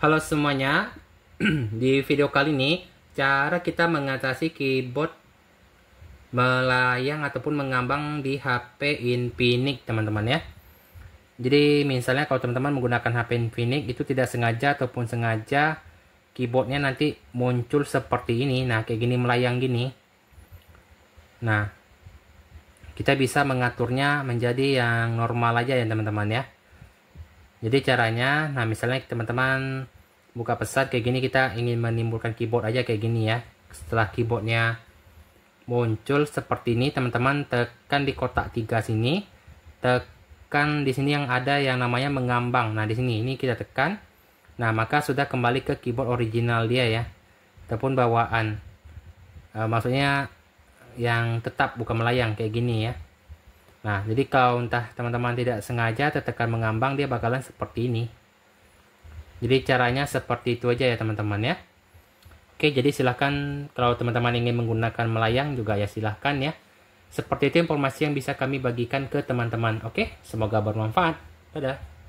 Halo semuanya, di video kali ini cara kita mengatasi keyboard melayang ataupun mengambang di HP Infinix teman-teman ya. Jadi misalnya kalau teman-teman menggunakan HP Infinix itu tidak sengaja ataupun sengaja keyboardnya nanti muncul seperti ini. Nah kayak gini melayang gini. Nah kita bisa mengaturnya menjadi yang normal aja ya teman-teman ya jadi caranya nah misalnya teman-teman buka pesat kayak gini kita ingin menimbulkan keyboard aja kayak gini ya setelah keyboardnya muncul seperti ini teman-teman tekan di kotak tiga sini tekan di sini yang ada yang namanya mengambang nah di sini ini kita tekan nah maka sudah kembali ke keyboard original dia ya ataupun bawaan e, maksudnya yang tetap bukan melayang kayak gini ya Nah, jadi kalau entah teman-teman tidak sengaja tertekan mengambang, dia bakalan seperti ini. Jadi caranya seperti itu aja ya teman-teman ya. Oke, jadi silahkan kalau teman-teman ingin menggunakan melayang juga ya silahkan ya. Seperti itu informasi yang bisa kami bagikan ke teman-teman. Oke, semoga bermanfaat. Dadah.